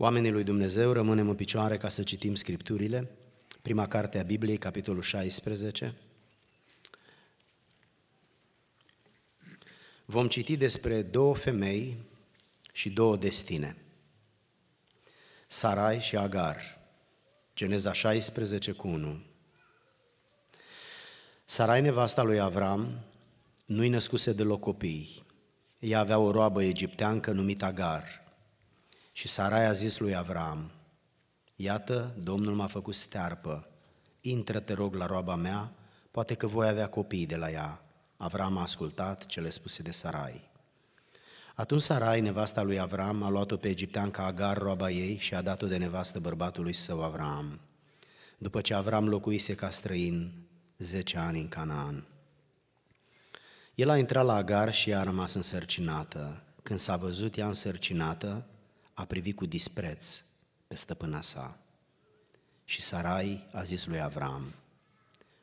Oamenii lui Dumnezeu rămânem în picioare ca să citim Scripturile, prima carte a Bibliei, capitolul 16. Vom citi despre două femei și două destine, Sarai și Agar, Geneza 16 cu 1. Sarai, nevasta lui Avram, nu-i născuse deloc copii. Ea avea o roabă egipteancă numită Agar – și Sarai a zis lui Avram, Iată, Domnul m-a făcut stearpă, intră te rog la roaba mea, poate că voi avea copii de la ea. Avram a ascultat ce le spuse de Sarai. Atunci Sarai, nevasta lui Avram, a luat-o pe ca Agar, roaba ei, și a dat-o de nevastă bărbatului său Avram. După ce Avram locuise ca străin 10 ani în Canaan. El a intrat la Agar și ea a rămas însărcinată. Când s-a văzut ea însărcinată, a privit cu dispreț pe stăpâna sa. Și Sarai a zis lui Avram,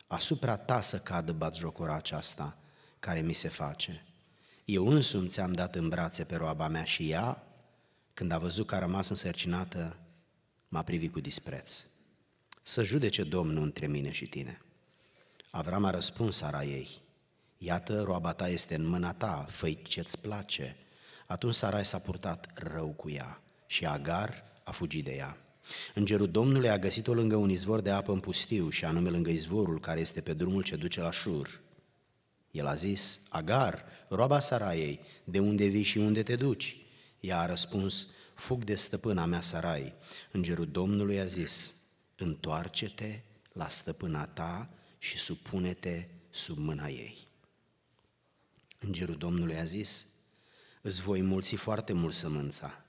asupra ta să cadă batjocora aceasta care mi se face. Eu însumi ți-am dat în brațe pe roaba mea și ea, când a văzut că a rămas însărcinată, m-a privit cu dispreț. Să judece Domnul între mine și tine. Avram a răspuns Saraiei, iată, roaba ta este în mâna ta, făi ce-ți place. Atunci Sarai s-a purtat rău cu ea și Agar a fugit de ea. Îngerul Domnului a găsit-o lângă un izvor de apă în pustiu și anume lângă izvorul care este pe drumul ce duce la Șur. El a zis, Agar, roaba Saraiei, de unde vii și unde te duci? Ea a răspuns, fug de stăpâna mea Sarai. Îngerul Domnului a zis, întoarce-te la stăpâna ta și supune-te sub mâna ei. Îngerul Domnului a zis, îți voi mulți foarte mult sămânța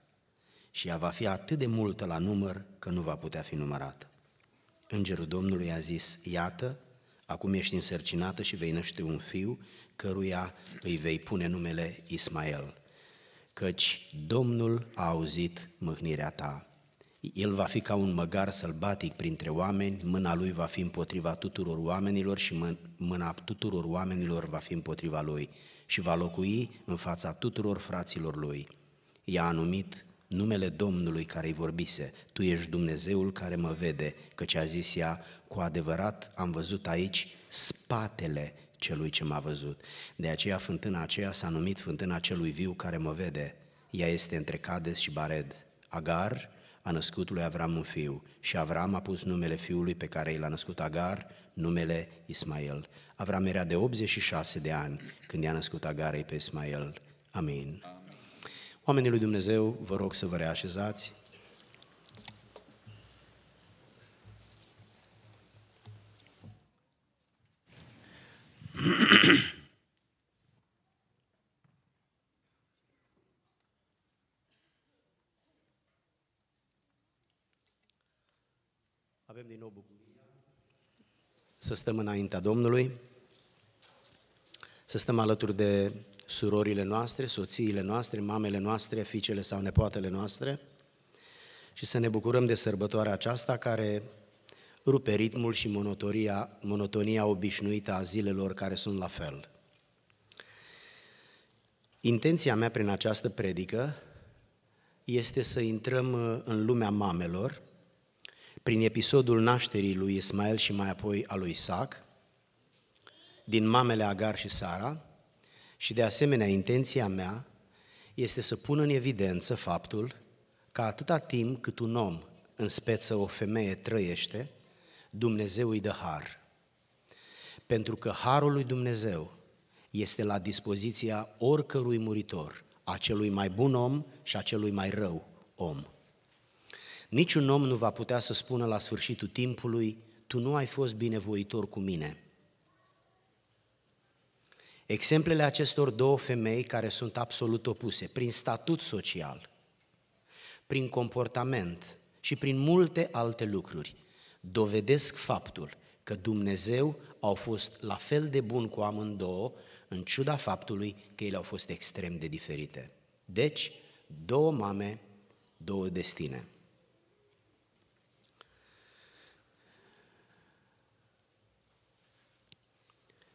și ea va fi atât de multă la număr că nu va putea fi numărată. Îngerul Domnului a zis, iată, acum ești însărcinată și vei năște un fiu, căruia îi vei pune numele Ismael, căci Domnul a auzit mâhnirea ta. El va fi ca un măgar sălbatic printre oameni, mâna lui va fi împotriva tuturor oamenilor și mâna tuturor oamenilor va fi împotriva lui și va locui în fața tuturor fraților lui. I-a anumit numele Domnului care îi vorbise, Tu ești Dumnezeul care mă vede, căci a zis ea, cu adevărat am văzut aici spatele celui ce m-a văzut. De aceea fântâna aceea s-a numit fântâna celui viu care mă vede. Ea este între Cades și Bared. Agar a născut lui Avram un fiu și Avram a pus numele fiului pe care i l-a născut Agar, numele Ismael. Avram era de 86 de ani când i-a născut Agarei pe Ismael. Amin. Amin. Oamenii lui Dumnezeu, vă rog să vă reașezați. Avem din nou bucuria să stăm înaintea Domnului să stăm alături de surorile noastre, soțiile noastre, mamele noastre, fiicele sau nepoatele noastre și să ne bucurăm de sărbătoarea aceasta care rupe ritmul și monotonia, monotonia obișnuită a zilelor care sunt la fel. Intenția mea prin această predică este să intrăm uh, în lumea mamelor, prin episodul nașterii lui Ismael și mai apoi a lui Isaac, din mamele Agar și Sara și de asemenea intenția mea este să pun în evidență faptul că atâta timp cât un om, în speță o femeie, trăiește, Dumnezeu îi dă har. Pentru că harul lui Dumnezeu este la dispoziția oricărui muritor, a celui mai bun om și a celui mai rău om. Niciun om nu va putea să spună la sfârșitul timpului, tu nu ai fost binevoitor cu mine, Exemplele acestor două femei care sunt absolut opuse, prin statut social, prin comportament și prin multe alte lucruri, dovedesc faptul că Dumnezeu au fost la fel de bun cu amândouă, în ciuda faptului că ele au fost extrem de diferite. Deci, două mame, două destine.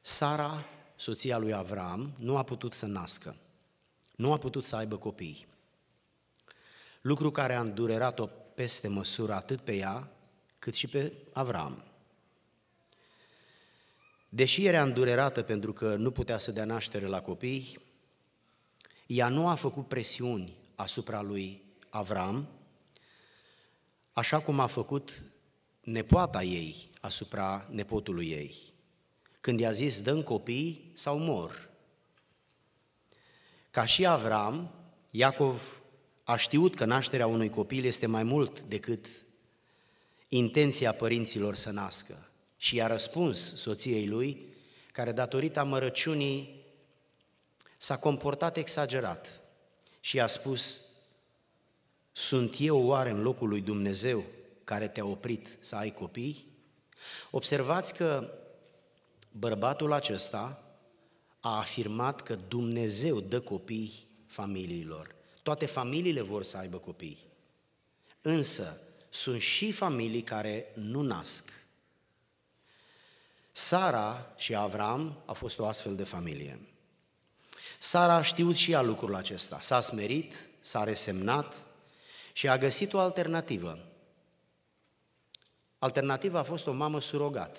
Sara soția lui Avram, nu a putut să nască, nu a putut să aibă copii. Lucru care a îndurerat-o peste măsură atât pe ea, cât și pe Avram. Deși era îndurerată pentru că nu putea să dea naștere la copii, ea nu a făcut presiuni asupra lui Avram, așa cum a făcut nepoata ei asupra nepotului ei când i-a zis, dăm copii sau mor. Ca și Avram, Iacov a știut că nașterea unui copil este mai mult decât intenția părinților să nască și i-a răspuns soției lui, care datorită mărăciunii s-a comportat exagerat și i-a spus, sunt eu oare în locul lui Dumnezeu care te-a oprit să ai copii? Observați că bărbatul acesta a afirmat că Dumnezeu dă copii familiilor. Toate familiile vor să aibă copii. Însă, sunt și familii care nu nasc. Sara și Avram a fost o astfel de familie. Sara a știut și ea lucrul acesta. S-a smerit, s-a resemnat și a găsit o alternativă. Alternativa a fost o mamă surogat.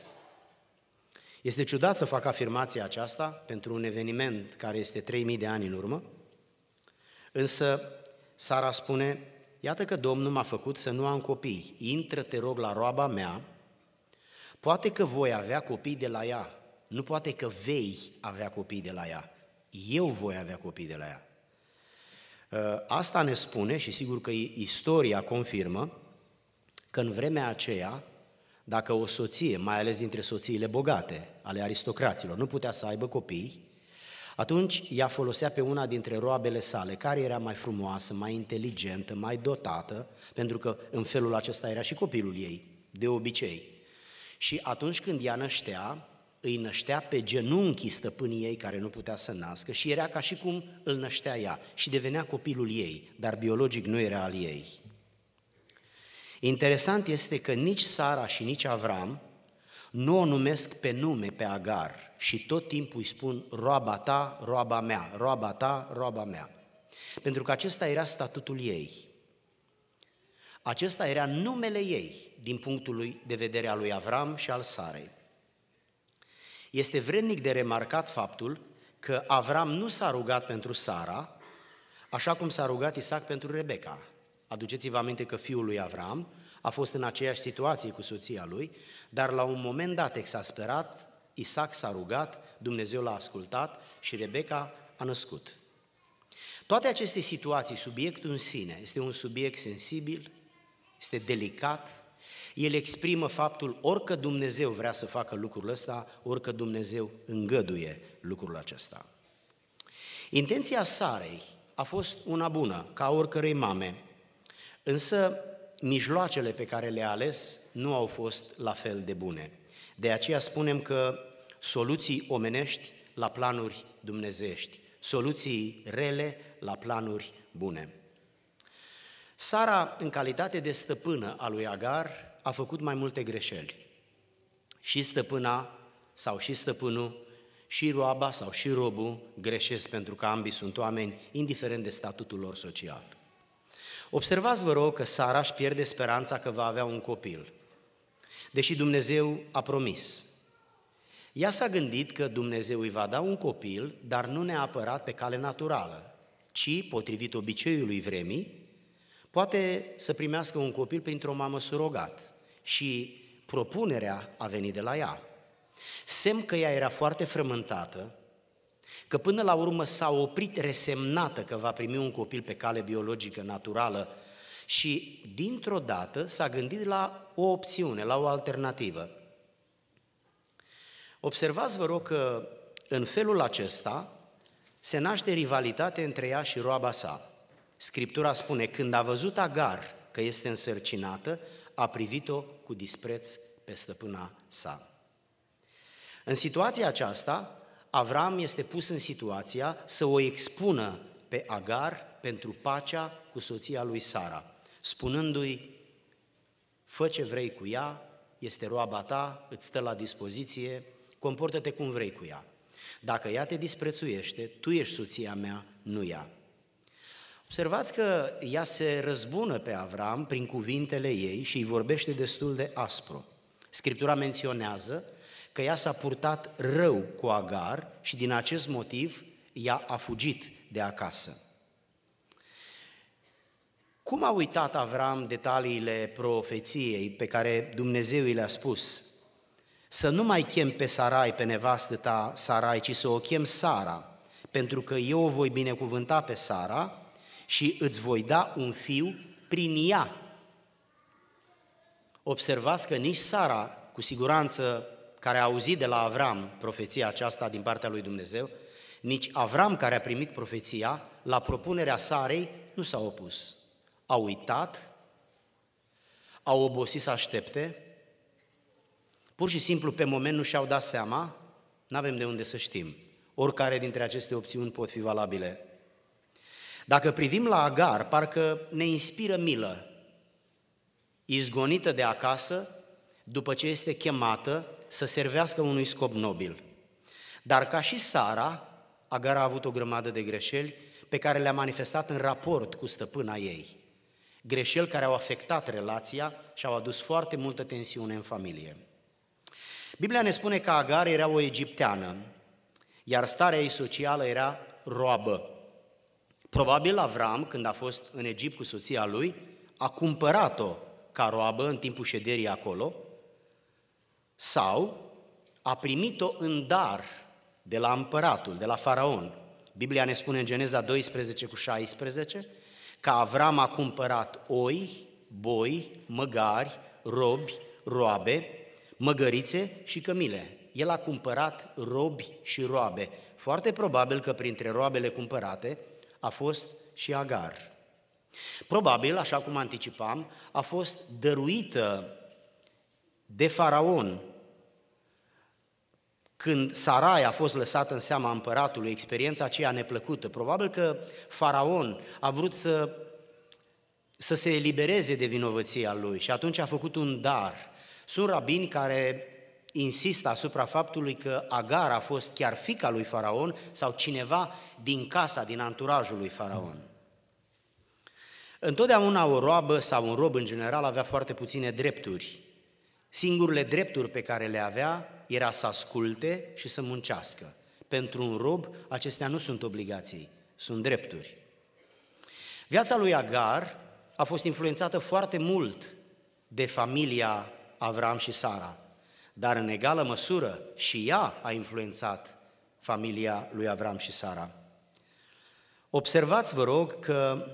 Este ciudat să fac afirmația aceasta pentru un eveniment care este 3000 de ani în urmă, însă Sara spune, iată că Domnul m-a făcut să nu am copii, intră, te rog, la roaba mea, poate că voi avea copii de la ea, nu poate că vei avea copii de la ea, eu voi avea copii de la ea. Uh, asta ne spune, și sigur că istoria confirmă, că în vremea aceea dacă o soție, mai ales dintre soțiile bogate ale aristocraților, nu putea să aibă copii, atunci ea folosea pe una dintre roabele sale, care era mai frumoasă, mai inteligentă, mai dotată, pentru că în felul acesta era și copilul ei, de obicei. Și atunci când ea năștea, îi năștea pe genunchii stăpânii ei care nu putea să nască și era ca și cum îl năștea ea și devenea copilul ei, dar biologic nu era al ei. Interesant este că nici Sara și nici Avram nu o numesc pe nume pe Agar și tot timpul îi spun roaba ta, roaba mea, roaba ta, roaba mea. Pentru că acesta era statutul ei. Acesta era numele ei din punctul de vedere al lui Avram și al Sarei. Este vrednic de remarcat faptul că Avram nu s-a rugat pentru Sara, așa cum s-a rugat Isaac pentru Rebecca. Aduceți-vă aminte că fiul lui Avram a fost în aceeași situație cu soția lui, dar la un moment dat exasperat, Isaac s-a rugat, Dumnezeu l-a ascultat și Rebecca a născut. Toate aceste situații, subiectul în sine, este un subiect sensibil, este delicat, el exprimă faptul orică Dumnezeu vrea să facă lucrul ăsta, orică Dumnezeu îngăduie lucrul acesta. Intenția Sarei a fost una bună, ca oricărei mame, Însă, mijloacele pe care le-a ales nu au fost la fel de bune. De aceea spunem că soluții omenești la planuri dumnezești, soluții rele la planuri bune. Sara, în calitate de stăpână a lui Agar, a făcut mai multe greșeli. Și stăpâna sau și stăpânul, și roaba sau și robul greșesc pentru că ambii sunt oameni, indiferent de statutul lor social. Observați, vă rog, că Sara își pierde speranța că va avea un copil, deși Dumnezeu a promis. Ea s-a gândit că Dumnezeu îi va da un copil, dar nu neapărat pe cale naturală, ci, potrivit obiceiului vremii, poate să primească un copil printr-o mamă surogat. Și propunerea a venit de la ea. Semn că ea era foarte frământată, că până la urmă s-a oprit resemnată că va primi un copil pe cale biologică naturală și dintr-o dată s-a gândit la o opțiune, la o alternativă. Observați, vă rog, că în felul acesta se naște rivalitate între ea și roaba sa. Scriptura spune, când a văzut Agar că este însărcinată, a privit-o cu dispreț pe stăpâna sa. În situația aceasta, Avram este pus în situația să o expună pe Agar pentru pacea cu soția lui Sara, spunându-i, fă ce vrei cu ea, este roaba ta, îți stă la dispoziție, comportă-te cum vrei cu ea. Dacă ea te disprețuiește, tu ești soția mea, nu ea. Observați că ea se răzbună pe Avram prin cuvintele ei și îi vorbește destul de aspru. Scriptura menționează că ea s-a purtat rău cu Agar și din acest motiv ea a fugit de acasă. Cum a uitat Avram detaliile profeției pe care Dumnezeu i le-a spus? Să nu mai chem pe Sarai, pe nevastă ta Sarai, ci să o chem Sara, pentru că eu o voi binecuvânta pe Sara și îți voi da un fiu prin ea. Observați că nici Sara, cu siguranță care a auzit de la Avram profeția aceasta din partea lui Dumnezeu, nici Avram care a primit profeția, la propunerea Sarei, nu s-a opus. A uitat, a obosit să aștepte, pur și simplu pe moment nu și-au dat seama, nu avem de unde să știm. Oricare dintre aceste opțiuni pot fi valabile. Dacă privim la Agar, parcă ne inspiră milă, izgonită de acasă, după ce este chemată să servească unui scop nobil. Dar ca și Sara, Agar a avut o grămadă de greșeli pe care le-a manifestat în raport cu stăpâna ei. Greșeli care au afectat relația și au adus foarte multă tensiune în familie. Biblia ne spune că Agar era o egipteană, iar starea ei socială era roabă. Probabil Avram, când a fost în Egipt cu soția lui, a cumpărat-o ca roabă în timpul șederii acolo sau a primit-o în dar de la împăratul, de la faraon. Biblia ne spune în Geneza 12 cu 16 că Avram a cumpărat oi, boi, măgari, robi, roabe, măgărițe și cămile. El a cumpărat robi și roabe. Foarte probabil că printre roabele cumpărate a fost și Agar. Probabil, așa cum anticipam, a fost dăruită de faraon când Sarai a fost lăsată în seama împăratului, experiența aceea neplăcută, probabil că faraon a vrut să, să se elibereze de vinovăția lui și atunci a făcut un dar. Sunt rabini care insistă asupra faptului că Agar a fost chiar fica lui Faraon sau cineva din casa, din anturajul lui Faraon. Întotdeauna o roabă sau un rob în general avea foarte puține drepturi. Singurele drepturi pe care le avea era să asculte și să muncească. Pentru un rob, acestea nu sunt obligații, sunt drepturi. Viața lui Agar a fost influențată foarte mult de familia Avram și Sara, dar în egală măsură și ea a influențat familia lui Avram și Sara. Observați, vă rog, că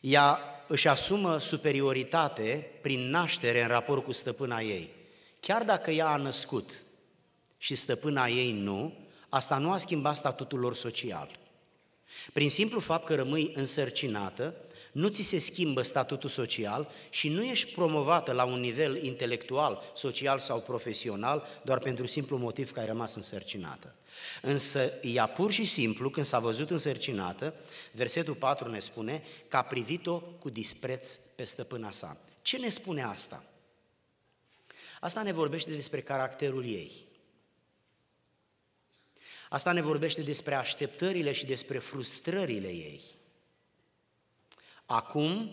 ea își asumă superioritate prin naștere în raport cu stăpâna ei. Chiar dacă ea a născut și stăpâna ei nu, asta nu a schimbat statutul lor social. Prin simplu fapt că rămâi însărcinată, nu ți se schimbă statutul social și nu ești promovată la un nivel intelectual, social sau profesional doar pentru simplu motiv că ai rămas însărcinată. Însă ea pur și simplu, când s-a văzut însărcinată, versetul 4 ne spune că a privit-o cu dispreț pe stăpâna sa. Ce ne spune asta? Asta ne vorbește despre caracterul ei. Asta ne vorbește despre așteptările și despre frustrările ei. Acum,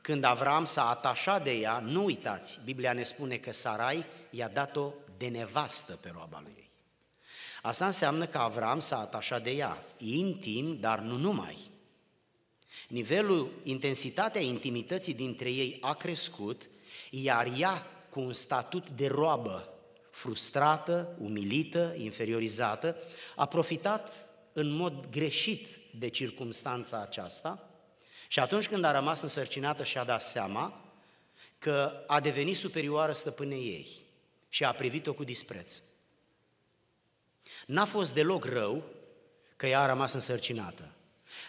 când Avram s-a atașat de ea, nu uitați, Biblia ne spune că Sarai i-a dat-o de nevastă pe roaba lui ei. Asta înseamnă că Avram s-a atașat de ea, intim, dar nu numai. Nivelul, intensitatea intimității dintre ei a crescut, iar ea cu un statut de roabă, frustrată, umilită, inferiorizată, a profitat în mod greșit de circumstanța aceasta și atunci când a rămas însărcinată și a dat seama că a devenit superioară stăpânei ei și a privit-o cu dispreț. N-a fost deloc rău că ea a rămas însărcinată,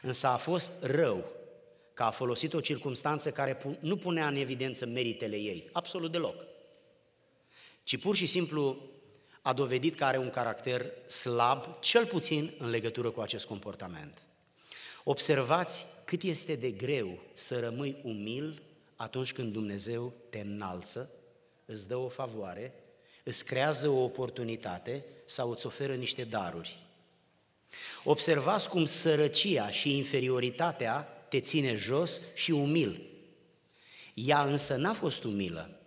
însă a fost rău că a folosit o circunstanță care nu punea în evidență meritele ei, absolut deloc ci pur și simplu a dovedit că are un caracter slab, cel puțin în legătură cu acest comportament. Observați cât este de greu să rămâi umil atunci când Dumnezeu te înalță, îți dă o favoare, îți creează o oportunitate sau îți oferă niște daruri. Observați cum sărăcia și inferioritatea te ține jos și umil. Ea însă n-a fost umilă,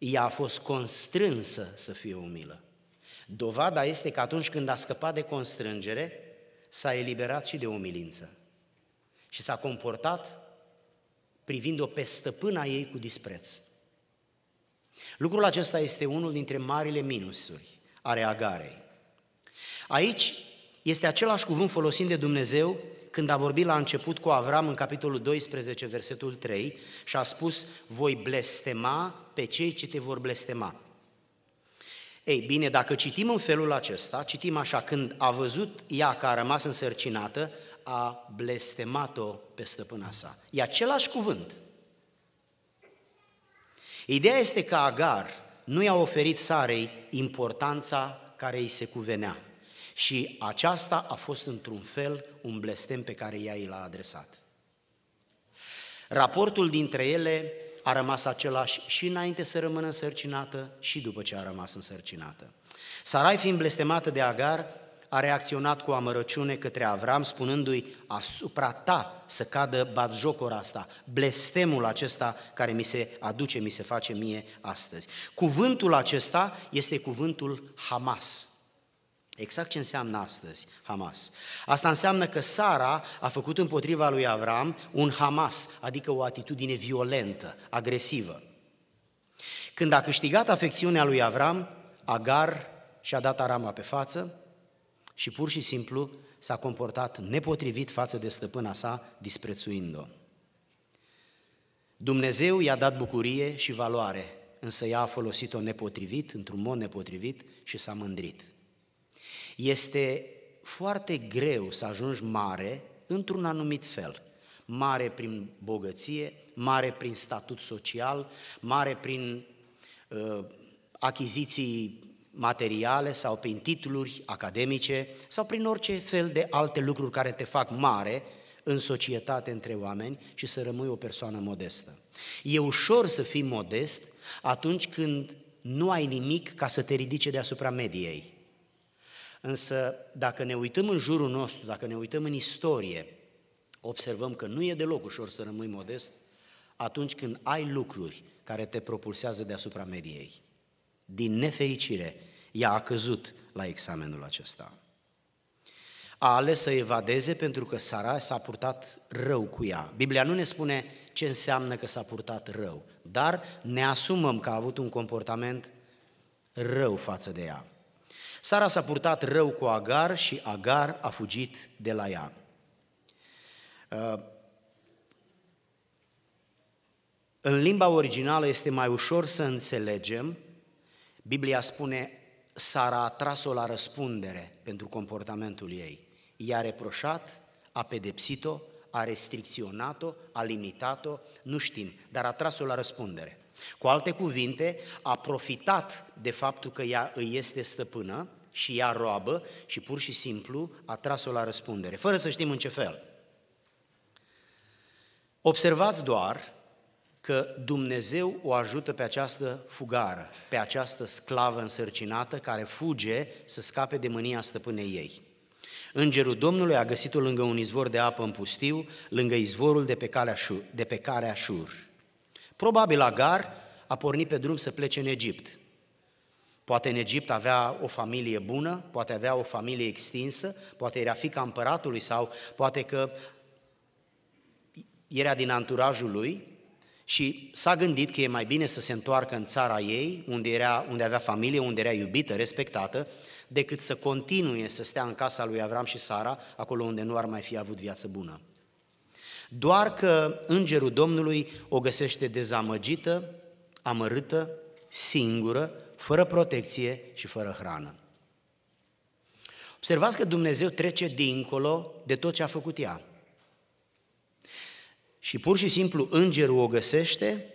ea a fost constrânsă să fie umilă. Dovada este că atunci când a scăpat de constrângere, s-a eliberat și de umilință. Și s-a comportat privind-o pe stăpâna ei cu dispreț. Lucrul acesta este unul dintre marile minusuri ale agarei. Aici este același cuvânt folosit de Dumnezeu când a vorbit la început cu Avram în capitolul 12, versetul 3 și a spus, voi blestema pe cei ce te vor blestema. Ei bine, dacă citim în felul acesta, citim așa, când a văzut ea că a rămas însărcinată, a blestemat-o pe stăpâna sa. E același cuvânt. Ideea este că Agar nu i-a oferit Sarei importanța care îi se cuvenea. Și aceasta a fost într-un fel un blestem pe care ea i l-a adresat. Raportul dintre ele a rămas același și înainte să rămână însărcinată și după ce a rămas însărcinată. Sarai fiind blestemată de Agar, a reacționat cu amărăciune către Avram, spunându-i, asupra ta să cadă batjocora asta, blestemul acesta care mi se aduce, mi se face mie astăzi. Cuvântul acesta este cuvântul Hamas, Exact ce înseamnă astăzi Hamas. Asta înseamnă că Sara a făcut împotriva lui Avram un Hamas, adică o atitudine violentă, agresivă. Când a câștigat afecțiunea lui Avram, Agar și-a dat arama pe față și pur și simplu s-a comportat nepotrivit față de stăpâna sa, disprețuind-o. Dumnezeu i-a dat bucurie și valoare, însă ea a folosit-o nepotrivit, într-un mod nepotrivit și s-a mândrit. Este foarte greu să ajungi mare într-un anumit fel. Mare prin bogăție, mare prin statut social, mare prin uh, achiziții materiale sau prin titluri academice sau prin orice fel de alte lucruri care te fac mare în societate între oameni și să rămâi o persoană modestă. E ușor să fii modest atunci când nu ai nimic ca să te ridice deasupra mediei. Însă, dacă ne uităm în jurul nostru, dacă ne uităm în istorie, observăm că nu e deloc ușor să rămâi modest atunci când ai lucruri care te propulsează deasupra mediei. Din nefericire, ea a căzut la examenul acesta. A ales să evadeze pentru că Sara s-a purtat rău cu ea. Biblia nu ne spune ce înseamnă că s-a purtat rău, dar ne asumăm că a avut un comportament rău față de ea. Sara s-a purtat rău cu Agar și Agar a fugit de la ea. Uh, în limba originală este mai ușor să înțelegem. Biblia spune, Sara a tras-o la răspundere pentru comportamentul ei. I-a reproșat, a pedepsit-o, a restricționat-o, a limitat-o, nu știm, dar a tras-o la răspundere. Cu alte cuvinte, a profitat de faptul că ea îi este stăpână și ea roabă și pur și simplu a tras-o la răspundere, fără să știm în ce fel. Observați doar că Dumnezeu o ajută pe această fugară, pe această sclavă însărcinată care fuge să scape de mânia stăpânei ei. Îngerul Domnului a găsit-o lângă un izvor de apă în pustiu, lângă izvorul de pe calea Șur. De pe calea șur. Probabil Agar a pornit pe drum să plece în Egipt. Poate în Egipt avea o familie bună, poate avea o familie extinsă, poate era fica împăratului sau poate că era din anturajul lui și s-a gândit că e mai bine să se întoarcă în țara ei, unde, era, unde avea familie, unde era iubită, respectată, decât să continue să stea în casa lui Avram și Sara, acolo unde nu ar mai fi avut viață bună. Doar că îngerul Domnului o găsește dezamăgită, amărâtă, singură, fără protecție și fără hrană. Observați că Dumnezeu trece dincolo de tot ce a făcut ea. Și pur și simplu îngerul o găsește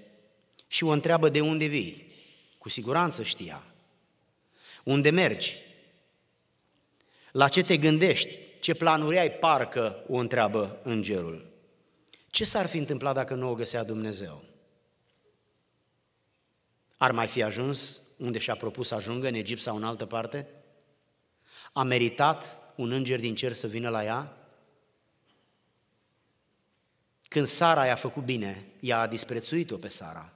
și o întreabă de unde vii. Cu siguranță știa. Unde mergi? La ce te gândești? Ce planuri ai? Parcă o întreabă îngerul. Ce s-ar fi întâmplat dacă nu o găsea Dumnezeu? Ar mai fi ajuns unde și-a propus să ajungă, în Egipt sau în altă parte? A meritat un înger din cer să vină la ea? Când Sara i-a făcut bine, ea a disprețuit-o pe Sara.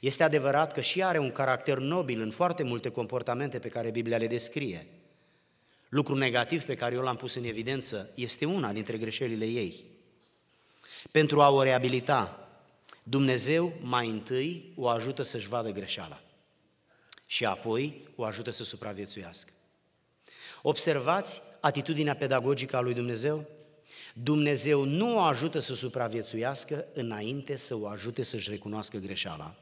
Este adevărat că și are un caracter nobil în foarte multe comportamente pe care Biblia le descrie. Lucru negativ pe care eu l-am pus în evidență este una dintre greșelile ei. Pentru a o reabilita, Dumnezeu mai întâi o ajută să-și vadă greșeala și apoi o ajută să supraviețuiască. Observați atitudinea pedagogică a lui Dumnezeu? Dumnezeu nu o ajută să supraviețuiască înainte să o ajute să-și recunoască greșeala.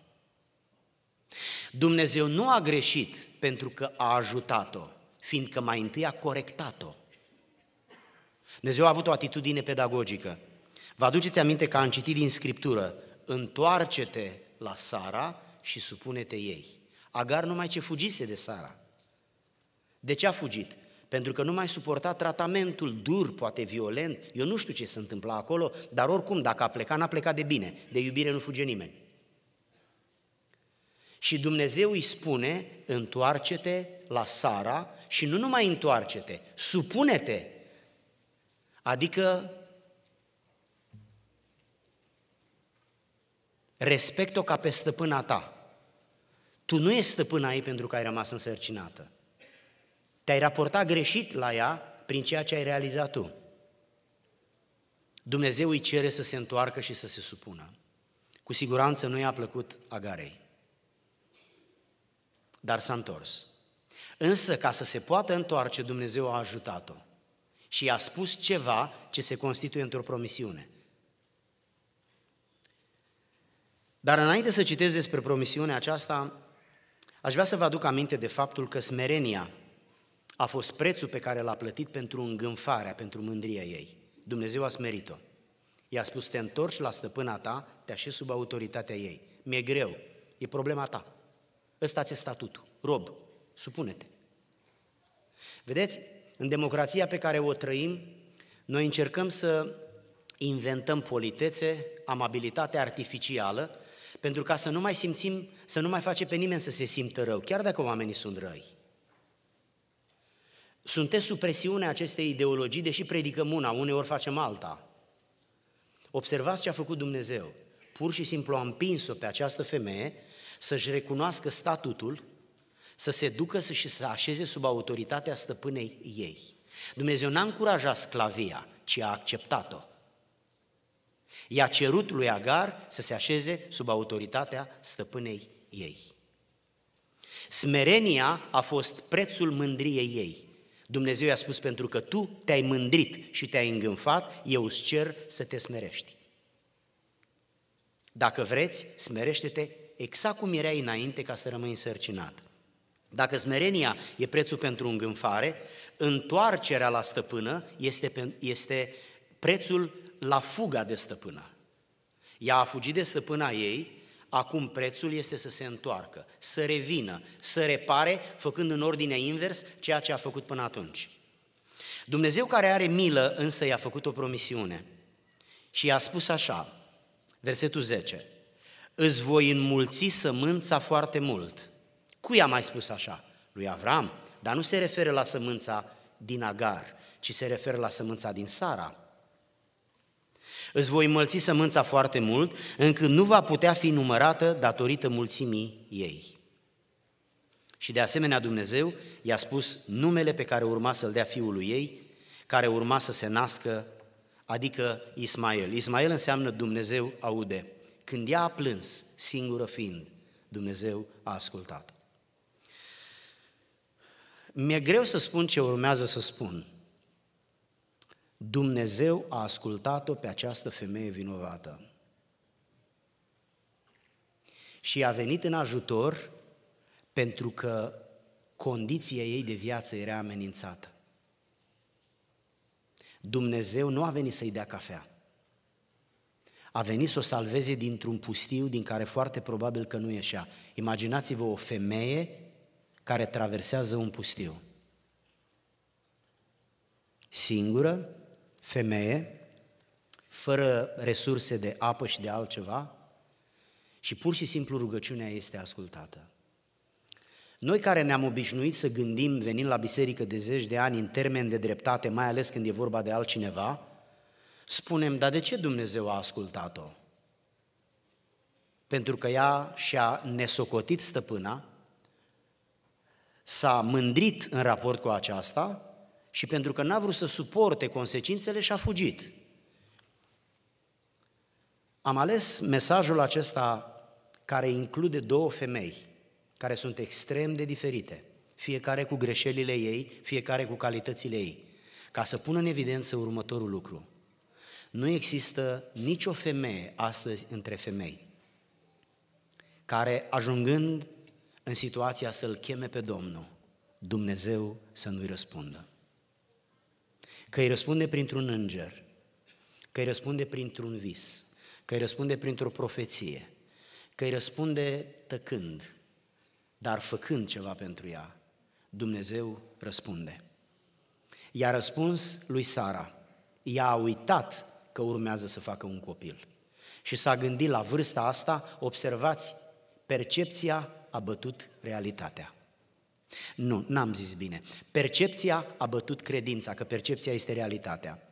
Dumnezeu nu a greșit pentru că a ajutat-o, fiindcă mai întâi a corectat-o. Dumnezeu a avut o atitudine pedagogică. Vă aduceți aminte că am citit din Scriptură, întoarce-te la Sara și supune-te ei. Agar numai ce fugise de Sara. De ce a fugit? Pentru că nu mai suporta tratamentul dur, poate violent. Eu nu știu ce se întâmpla acolo, dar oricum, dacă a plecat, n-a plecat de bine. De iubire nu fuge nimeni. Și Dumnezeu îi spune, întoarce-te la Sara și nu numai întoarce-te, supune-te. Adică respect-o ca pe stăpâna ta. Tu nu ești stăpâna ei pentru că ai rămas însărcinată. Te-ai raportat greșit la ea prin ceea ce ai realizat tu. Dumnezeu îi cere să se întoarcă și să se supună. Cu siguranță nu i-a plăcut Agarei, dar s-a întors. Însă, ca să se poată întoarce, Dumnezeu a ajutat-o și i-a spus ceva ce se constituie într-o promisiune. Dar înainte să citesc despre promisiunea aceasta, aș vrea să vă aduc aminte de faptul că smerenia a fost prețul pe care l-a plătit pentru îngânfarea, pentru mândria ei. Dumnezeu a smerit-o. I-a spus, te întorci la stăpâna ta, te așezi sub autoritatea ei. Mi-e greu, e problema ta. Ăsta ți-e statutul, rob, supune-te. Vedeți, în democrația pe care o trăim, noi încercăm să inventăm politețe, amabilitate artificială pentru ca să nu mai simțim, să nu mai face pe nimeni să se simtă rău, chiar dacă oamenii sunt răi. Sunteți sub presiunea acestei ideologii, deși predicăm una, uneori facem alta. Observați ce a făcut Dumnezeu. Pur și simplu a împins-o pe această femeie să-și recunoască statutul, să se ducă și să așeze sub autoritatea stăpânei ei. Dumnezeu n-a încurajat sclavia, ci a acceptat-o. I-a cerut lui Agar să se așeze sub autoritatea stăpânei ei. Smerenia a fost prețul mândriei ei. Dumnezeu i-a spus, pentru că tu te-ai mândrit și te-ai îngânfat, eu îți cer să te smerești. Dacă vreți, smerește-te exact cum erai înainte ca să rămâi însărcinat. Dacă smerenia e prețul pentru îngânfare, întoarcerea la stăpână este, este prețul la fuga de stăpână. Ea a fugit de stăpâna ei, acum prețul este să se întoarcă, să revină, să repare, făcând în ordine invers ceea ce a făcut până atunci. Dumnezeu care are milă, însă i-a făcut o promisiune și i-a spus așa, versetul 10, îți voi înmulți sămânța foarte mult. Cui a mai spus așa? Lui Avram, dar nu se referă la sămânța din Agar, ci se referă la sămânța din Sara. Îți voi mălți sămânța foarte mult, încât nu va putea fi numărată datorită mulțimii ei. Și de asemenea Dumnezeu i-a spus numele pe care urma să-l dea fiului ei, care urma să se nască, adică Ismael. Ismael înseamnă Dumnezeu aude. Când ea a plâns, singură fiind, Dumnezeu a ascultat. Mi-e greu să spun ce urmează să spun, Dumnezeu a ascultat-o pe această femeie vinovată. Și a venit în ajutor pentru că condiția ei de viață era amenințată. Dumnezeu nu a venit să-i dea cafea. A venit să o salveze dintr-un pustiu din care foarte probabil că nu ieșea. Imaginați-vă o femeie care traversează un pustiu. Singură, femeie, fără resurse de apă și de altceva, și pur și simplu rugăciunea este ascultată. Noi care ne-am obișnuit să gândim, venind la biserică de zeci de ani, în termen de dreptate, mai ales când e vorba de altcineva, spunem, dar de ce Dumnezeu a ascultat-o? Pentru că ea și-a nesocotit stăpâna, s-a mândrit în raport cu aceasta și pentru că n-a vrut să suporte consecințele și a fugit. Am ales mesajul acesta care include două femei care sunt extrem de diferite, fiecare cu greșelile ei, fiecare cu calitățile ei, ca să pun în evidență următorul lucru. Nu există nicio femeie astăzi între femei care, ajungând în situația să-L cheme pe Domnul, Dumnezeu să nu-i răspundă că îi răspunde printr-un înger, că îi răspunde printr-un vis, că îi răspunde printr-o profeție, că îi răspunde tăcând, dar făcând ceva pentru ea, Dumnezeu răspunde. I-a răspuns lui Sara, i a uitat că urmează să facă un copil și s-a gândit la vârsta asta, observați, percepția a bătut realitatea. Nu, n-am zis bine. Percepția a bătut credința, că percepția este realitatea.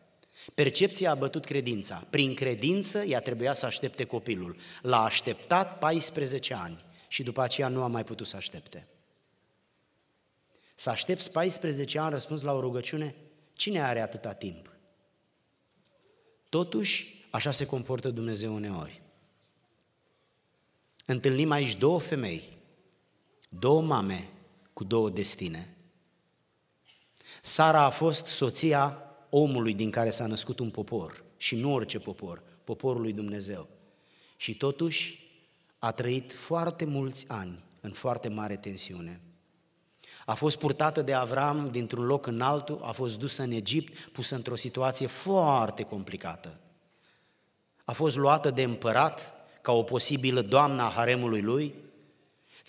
Percepția a bătut credința. Prin credință ea trebuia să aștepte copilul. L-a așteptat 14 ani și după aceea nu a mai putut să aștepte. Să aștepți 14 ani răspuns la o rugăciune? Cine are atâta timp? Totuși, așa se comportă Dumnezeu uneori. Întâlnim aici două femei, două mame cu două destine. Sara a fost soția omului din care s-a născut un popor și nu orice popor, poporul lui Dumnezeu. Și totuși a trăit foarte mulți ani în foarte mare tensiune. A fost purtată de Avram dintr-un loc în altul, a fost dusă în Egipt, pusă într-o situație foarte complicată. A fost luată de împărat ca o posibilă doamna a haremului lui,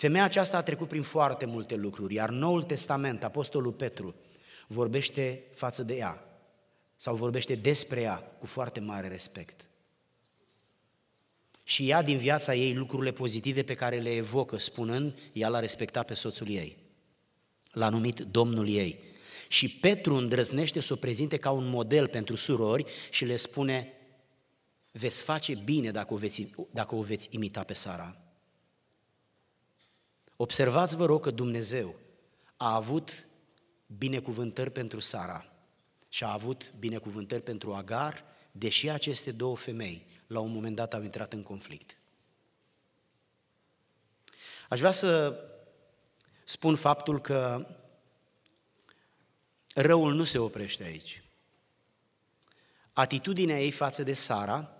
Femeia aceasta a trecut prin foarte multe lucruri, iar Noul Testament, Apostolul Petru, vorbește față de ea sau vorbește despre ea cu foarte mare respect. Și ea din viața ei lucrurile pozitive pe care le evocă, spunând, ea l-a respectat pe soțul ei, l-a numit domnul ei. Și Petru îndrăznește să o prezinte ca un model pentru surori și le spune, veți face bine dacă o veți, dacă o veți imita pe Sara. Observați, vă rog, că Dumnezeu a avut binecuvântări pentru Sara și a avut binecuvântări pentru Agar, deși aceste două femei la un moment dat au intrat în conflict. Aș vrea să spun faptul că răul nu se oprește aici. Atitudinea ei față de Sara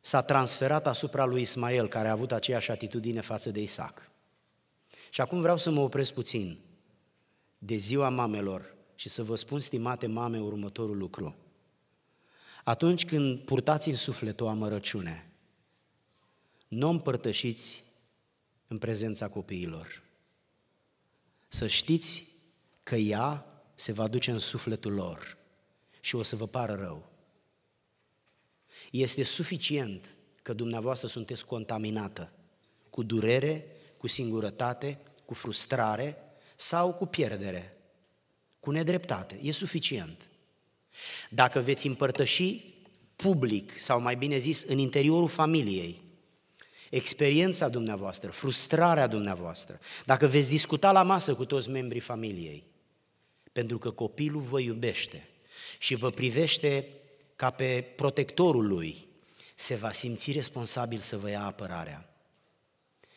s-a transferat asupra lui Ismael, care a avut aceeași atitudine față de Isaac. Și acum vreau să mă opresc puțin de ziua mamelor și să vă spun, stimate mame, următorul lucru. Atunci când purtați în suflet o amărăciune, nu împărtășiți în prezența copiilor. Să știți că ea se va duce în sufletul lor și o să vă pară rău. Este suficient că dumneavoastră sunteți contaminată cu durere, cu singurătate, cu frustrare sau cu pierdere, cu nedreptate. E suficient. Dacă veți împărtăși public, sau mai bine zis, în interiorul familiei, experiența dumneavoastră, frustrarea dumneavoastră, dacă veți discuta la masă cu toți membrii familiei, pentru că copilul vă iubește și vă privește ca pe protectorul lui, se va simți responsabil să vă ia apărarea.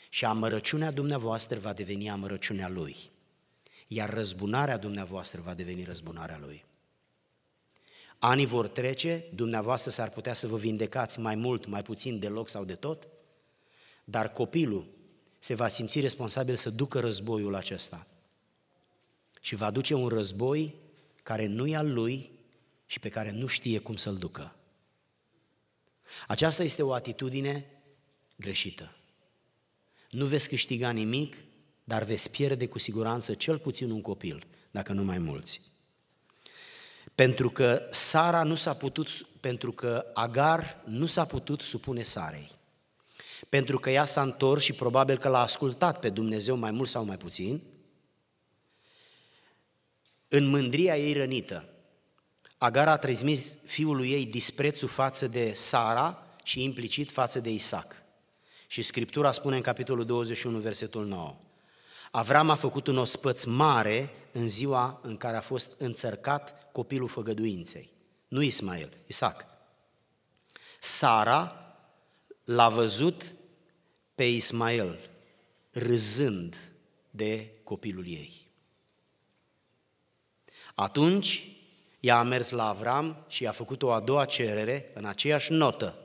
Și amărăciunea dumneavoastră va deveni amărăciunea lui, iar răzbunarea dumneavoastră va deveni răzbunarea lui. Anii vor trece, dumneavoastră s-ar putea să vă vindecați mai mult, mai puțin, deloc sau de tot, dar copilul se va simți responsabil să ducă războiul acesta. Și va duce un război care nu e al lui, și pe care nu știe cum să-l ducă. Aceasta este o atitudine greșită. Nu veți câștiga nimic, dar veți pierde cu siguranță cel puțin un copil, dacă nu mai mulți. Pentru că Sara nu s-a putut, pentru că Agar nu s-a putut supune Sarei. Pentru că ea s-a întors și probabil că l-a ascultat pe Dumnezeu mai mult sau mai puțin, în mândria ei rănită, Agar a transmis fiului ei disprețul față de Sara și implicit față de Isaac. Și Scriptura spune în capitolul 21, versetul 9, Avram a făcut un ospăț mare în ziua în care a fost înțărcat copilul făgăduinței. Nu Ismael, Isaac. Sara l-a văzut pe Ismael râzând de copilul ei. Atunci ea a mers la Avram și i-a făcut o a doua cerere în aceeași notă.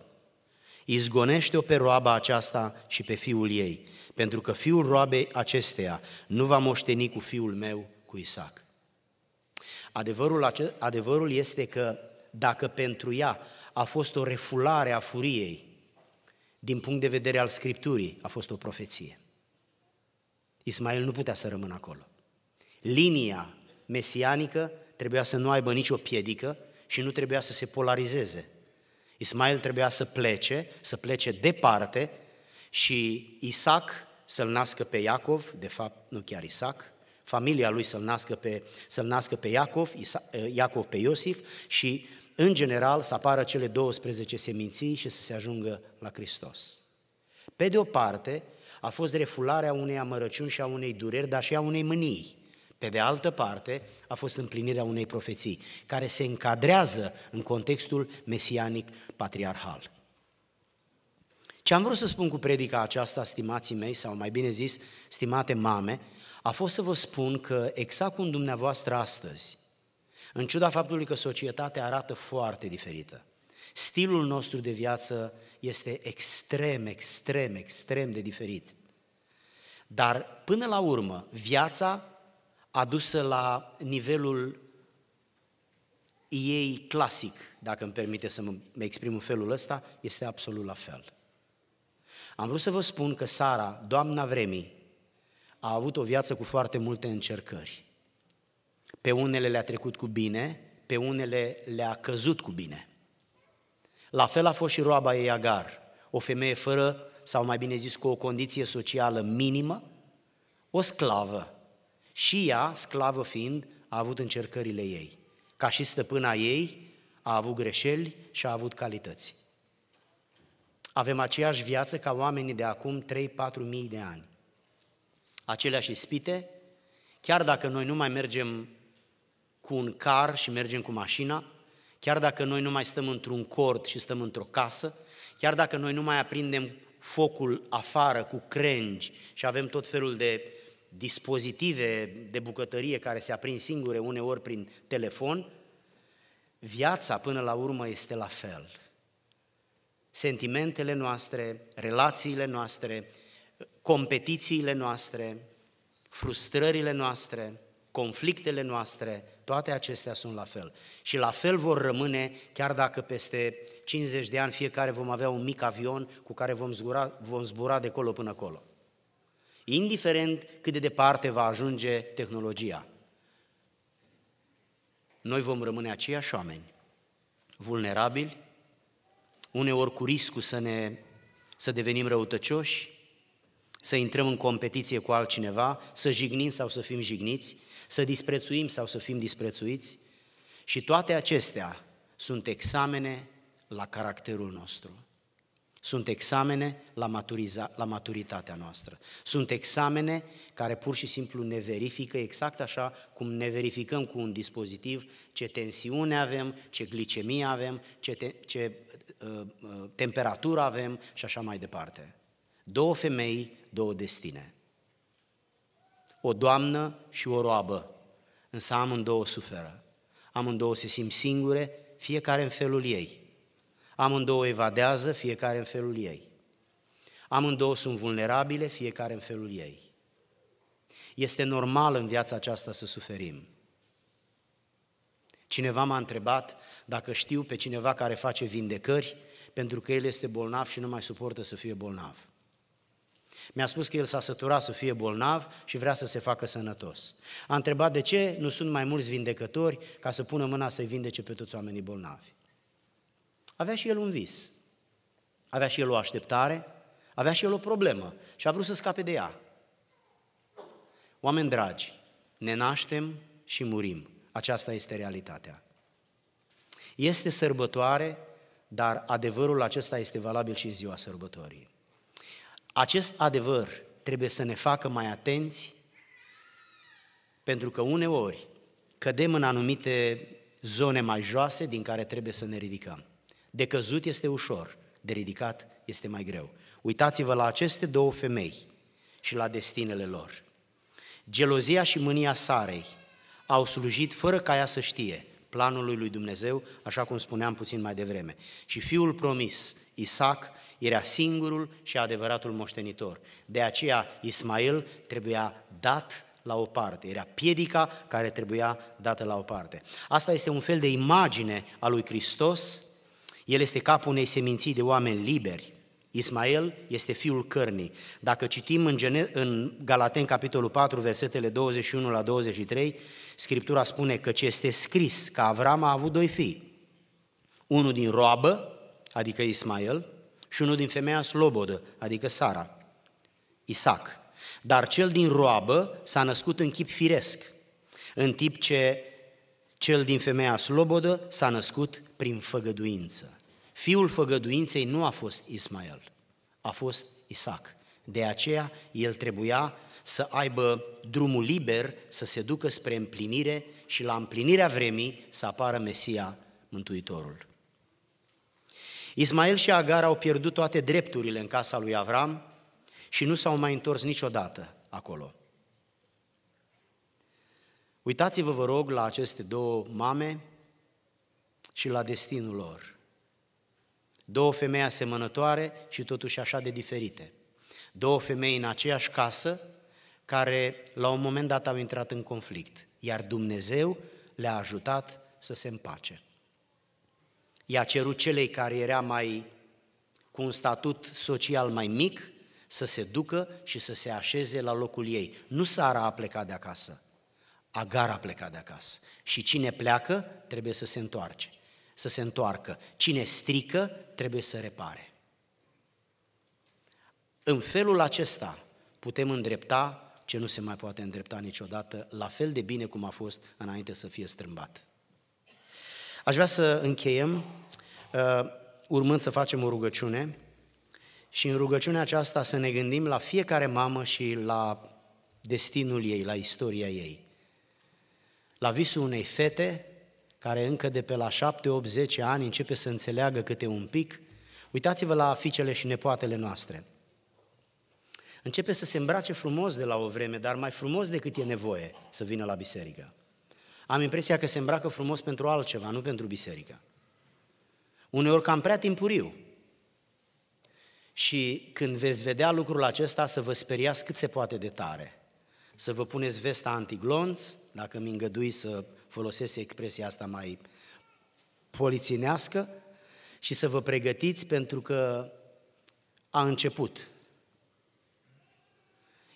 Izgonește-o pe roaba aceasta și pe fiul ei, pentru că fiul roabei acesteia nu va moșteni cu fiul meu, cu Isaac. Adevărul, ace- adevărul este că dacă pentru ea a fost o refulare a furiei, din punct de vedere al Scripturii, a fost o profeție. Ismael nu putea să rămână acolo. Linia mesianică trebuia să nu aibă nicio piedică și nu trebuia să se polarizeze. Ismael trebuia să plece, să plece departe și Isaac să-l nască pe Iacov, de fapt nu chiar Isaac, familia lui să-l nască pe, să nască pe Iacov, Isa, eh, Iacov pe Iosif și în general să apară cele 12 seminții și să se ajungă la Hristos. Pe de o parte, a fost refularea unei amărăciuni și a unei dureri, dar și a unei mânii. Pe de altă parte, a fost împlinirea unei profeții care se încadrează în contextul mesianic patriarhal. Ce am vrut să spun cu predica aceasta, stimații mei, sau mai bine zis, stimate mame, a fost să vă spun că exact cum dumneavoastră astăzi, în ciuda faptului că societatea arată foarte diferită, stilul nostru de viață este extrem, extrem, extrem de diferit. Dar până la urmă, viața adusă la nivelul ei clasic, dacă îmi permite să mă exprim în felul ăsta, este absolut la fel. Am vrut să vă spun că Sara, doamna vremii, a avut o viață cu foarte multe încercări. Pe unele le-a trecut cu bine, pe unele le-a căzut cu bine. La fel a fost și roaba ei Agar, o femeie fără, sau mai bine zis, cu o condiție socială minimă, o sclavă și ea, sclavă fiind, a avut încercările ei. Ca și stăpâna ei, a avut greșeli și a avut calități. Avem aceeași viață ca oamenii de acum 3-4 mii de ani. Aceleași spite, chiar dacă noi nu mai mergem cu un car și mergem cu mașina, chiar dacă noi nu mai stăm într-un cort și stăm într-o casă, chiar dacă noi nu mai aprindem focul afară cu crengi și avem tot felul de dispozitive de bucătărie care se aprind singure uneori prin telefon, viața până la urmă este la fel. Sentimentele noastre, relațiile noastre, competițiile noastre, frustrările noastre, conflictele noastre, toate acestea sunt la fel. Și la fel vor rămâne chiar dacă peste 50 de ani fiecare vom avea un mic avion cu care vom zbura, vom zbura de colo până acolo indiferent cât de departe va ajunge tehnologia. Noi vom rămâne aceiași oameni, vulnerabili, uneori cu riscul să, ne, să devenim răutăcioși, să intrăm în competiție cu altcineva, să jignim sau să fim jigniți, să disprețuim sau să fim disprețuiți. Și toate acestea sunt examene la caracterul nostru. Sunt examene la, maturiza, la maturitatea noastră. Sunt examene care pur și simplu ne verifică exact așa cum ne verificăm cu un dispozitiv ce tensiune avem, ce glicemie avem, ce, te, ce uh, uh temperatură avem și așa mai departe. Două femei, două destine. O doamnă și o roabă, însă amândouă suferă. Amândouă se simt singure, fiecare în felul ei. Amândouă evadează, fiecare în felul ei. Amândouă sunt vulnerabile, fiecare în felul ei. Este normal în viața aceasta să suferim. Cineva m-a întrebat dacă știu pe cineva care face vindecări pentru că el este bolnav și nu mai suportă să fie bolnav. Mi-a spus că el s-a săturat să fie bolnav și vrea să se facă sănătos. A întrebat de ce nu sunt mai mulți vindecători ca să pună mâna să-i vindece pe toți oamenii bolnavi. Avea și el un vis, avea și el o așteptare, avea și el o problemă și a vrut să scape de ea. Oameni dragi, ne naștem și murim. Aceasta este realitatea. Este sărbătoare, dar adevărul acesta este valabil și în ziua sărbătorii. Acest adevăr trebuie să ne facă mai atenți, pentru că uneori cădem în anumite zone mai joase din care trebuie să ne ridicăm. De căzut este ușor, de ridicat este mai greu. Uitați-vă la aceste două femei și la destinele lor. Gelozia și mânia Sarei au slujit fără ca ea să știe planului lui Dumnezeu, așa cum spuneam puțin mai devreme. Și fiul promis, Isaac, era singurul și adevăratul moștenitor. De aceea Ismail trebuia dat la o parte, era piedica care trebuia dată la o parte. Asta este un fel de imagine a lui Hristos el este capul unei seminții de oameni liberi. Ismael este fiul cărnii. Dacă citim în, Gene- în Galaten, capitolul 4, versetele 21 la 23, Scriptura spune că ce este scris, că Avram a avut doi fii. Unul din roabă, adică Ismael, și unul din femeia slobodă, adică Sara, Isaac. Dar cel din roabă s-a născut în chip firesc, în timp ce cel din femeia slobodă s-a născut prin făgăduință. Fiul făgăduinței nu a fost Ismael, a fost Isaac. De aceea el trebuia să aibă drumul liber să se ducă spre împlinire și la împlinirea vremii să apară Mesia Mântuitorul. Ismael și Agar au pierdut toate drepturile în casa lui Avram și nu s-au mai întors niciodată acolo. Uitați-vă, vă rog, la aceste două mame și la destinul lor. Două femei asemănătoare și totuși așa de diferite. Două femei în aceeași casă care la un moment dat au intrat în conflict, iar Dumnezeu le-a ajutat să se împace. I-a cerut celei care era mai cu un statut social mai mic să se ducă și să se așeze la locul ei. Nu Sara a plecat de acasă, Agar a plecat de acasă. Și cine pleacă, trebuie să se întoarce. Să se întoarcă. Cine strică, trebuie să repare. În felul acesta putem îndrepta ce nu se mai poate îndrepta niciodată, la fel de bine cum a fost înainte să fie strâmbat. Aș vrea să încheiem uh, urmând să facem o rugăciune și în rugăciunea aceasta să ne gândim la fiecare mamă și la destinul ei, la istoria ei la visul unei fete care încă de pe la 7, 8, 10 ani începe să înțeleagă câte un pic, uitați-vă la fiicele și nepoatele noastre. Începe să se îmbrace frumos de la o vreme, dar mai frumos decât e nevoie să vină la biserică. Am impresia că se îmbracă frumos pentru altceva, nu pentru biserică. Uneori cam prea timpuriu. Și când veți vedea lucrul acesta, să vă speriați cât se poate de tare să vă puneți vesta antiglonț, dacă mi îngădui să folosesc expresia asta mai poliținească, și să vă pregătiți pentru că a început.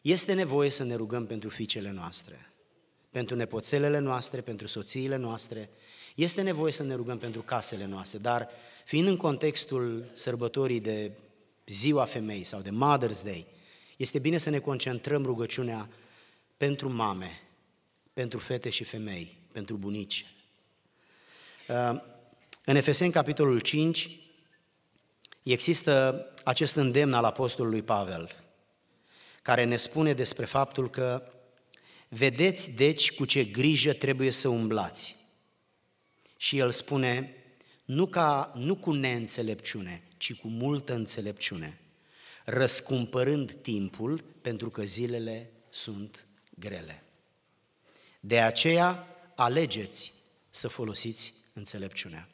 Este nevoie să ne rugăm pentru fiicele noastre, pentru nepoțelele noastre, pentru soțiile noastre. Este nevoie să ne rugăm pentru casele noastre, dar fiind în contextul sărbătorii de ziua femei sau de Mother's Day, este bine să ne concentrăm rugăciunea pentru mame, pentru fete și femei, pentru bunici. Uh, în Efeseni, capitolul 5, există acest îndemn al apostolului Pavel, care ne spune despre faptul că vedeți deci cu ce grijă trebuie să umblați. Și el spune, nu, ca, nu cu neînțelepciune, ci cu multă înțelepciune, răscumpărând timpul, pentru că zilele sunt grele. De aceea alegeți să folosiți înțelepciunea.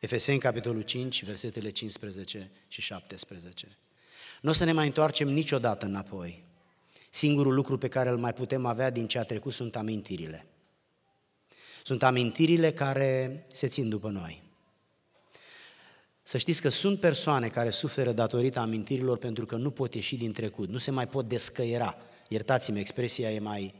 Efeseni, capitolul 5, versetele 15 și 17. Nu o să ne mai întoarcem niciodată înapoi. Singurul lucru pe care îl mai putem avea din ce a trecut sunt amintirile. Sunt amintirile care se țin după noi. Să știți că sunt persoane care suferă datorită amintirilor pentru că nu pot ieși din trecut, nu se mai pot descăiera iertați-mi expresia, e mai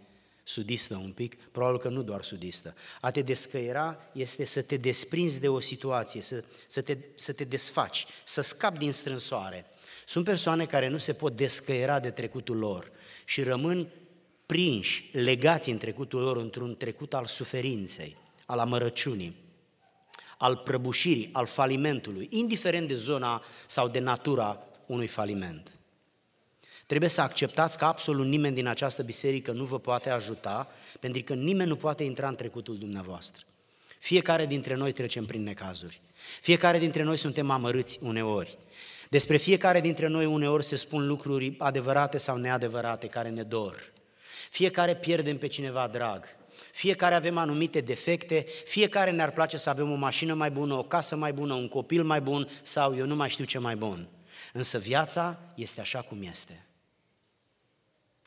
sudistă un pic, probabil că nu doar sudistă. A te descăiera este să te desprinzi de o situație, să, să, te, să te desfaci, să scapi din strânsoare. Sunt persoane care nu se pot descăiera de trecutul lor și rămân prinși, legați în trecutul lor, într-un trecut al suferinței, al amărăciunii, al prăbușirii, al falimentului, indiferent de zona sau de natura unui faliment. Trebuie să acceptați că absolut nimeni din această biserică nu vă poate ajuta, pentru că nimeni nu poate intra în trecutul dumneavoastră. Fiecare dintre noi trecem prin necazuri. Fiecare dintre noi suntem amărâți uneori. Despre fiecare dintre noi uneori se spun lucruri adevărate sau neadevărate care ne dor. Fiecare pierdem pe cineva drag. Fiecare avem anumite defecte, fiecare ne-ar place să avem o mașină mai bună, o casă mai bună, un copil mai bun sau eu nu mai știu ce mai bun. Însă viața este așa cum este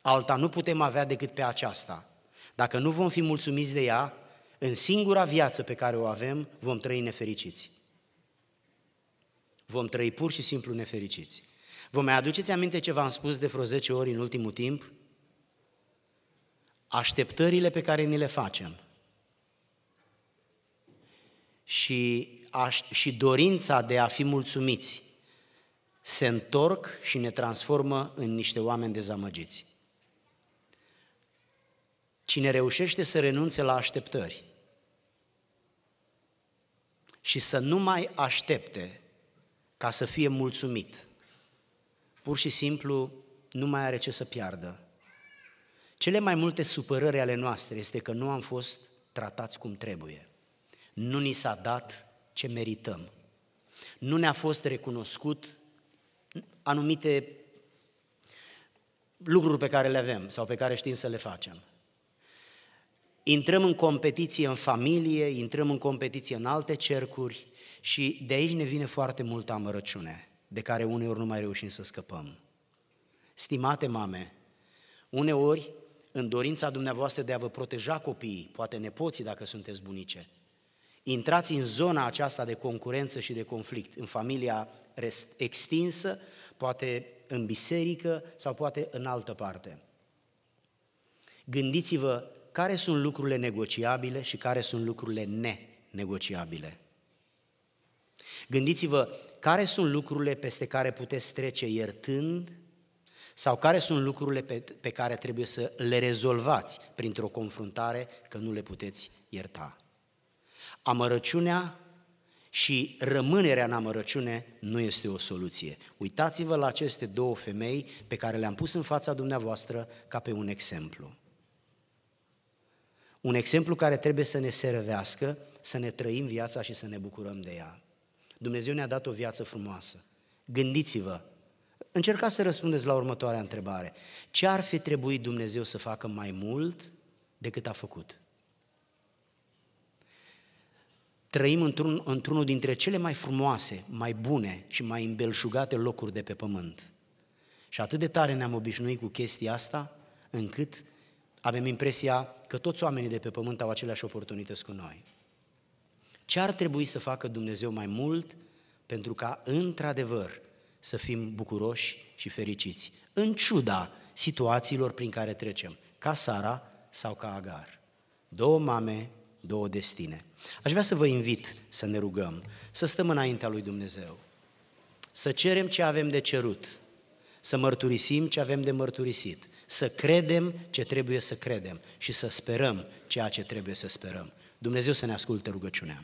alta nu putem avea decât pe aceasta. Dacă nu vom fi mulțumiți de ea, în singura viață pe care o avem, vom trăi nefericiți. Vom trăi pur și simplu nefericiți. Vă mai aduceți aminte ce v-am spus de vreo 10 ori în ultimul timp? Așteptările pe care ni le facem și, aș, și dorința de a fi mulțumiți se întorc și ne transformă în niște oameni dezamăgiți. Cine reușește să renunțe la așteptări și să nu mai aștepte ca să fie mulțumit, pur și simplu nu mai are ce să piardă. Cele mai multe supărări ale noastre este că nu am fost tratați cum trebuie. Nu ni s-a dat ce merităm. Nu ne-a fost recunoscut anumite lucruri pe care le avem sau pe care știm să le facem. Intrăm în competiție în familie, intrăm în competiție în alte cercuri și de aici ne vine foarte multă amărăciune, de care uneori nu mai reușim să scăpăm. Stimate mame, uneori, în dorința dumneavoastră de a vă proteja copiii, poate nepoții dacă sunteți bunice, intrați în zona aceasta de concurență și de conflict, în familia extinsă, poate în biserică sau poate în altă parte. Gândiți-vă care sunt lucrurile negociabile și care sunt lucrurile nenegociabile. Gândiți-vă care sunt lucrurile peste care puteți trece iertând sau care sunt lucrurile pe, pe care trebuie să le rezolvați printr-o confruntare că nu le puteți ierta. Amărăciunea și rămânerea în amărăciune nu este o soluție. Uitați-vă la aceste două femei pe care le-am pus în fața dumneavoastră ca pe un exemplu. Un exemplu care trebuie să ne servească, să ne trăim viața și să ne bucurăm de ea. Dumnezeu ne-a dat o viață frumoasă. Gândiți-vă, încercați să răspundeți la următoarea întrebare. Ce ar fi trebuit Dumnezeu să facă mai mult decât a făcut? Trăim într-un, într-unul dintre cele mai frumoase, mai bune și mai îmbelșugate locuri de pe pământ. Și atât de tare ne-am obișnuit cu chestia asta, încât avem impresia că toți oamenii de pe pământ au aceleași oportunități cu noi. Ce ar trebui să facă Dumnezeu mai mult pentru ca, într-adevăr, să fim bucuroși și fericiți, în ciuda situațiilor prin care trecem, ca Sara sau ca Agar. Două mame, două destine. Aș vrea să vă invit să ne rugăm, să stăm înaintea lui Dumnezeu, să cerem ce avem de cerut, să mărturisim ce avem de mărturisit, să credem ce trebuie să credem și să sperăm ceea ce trebuie să sperăm. Dumnezeu să ne asculte rugăciunea.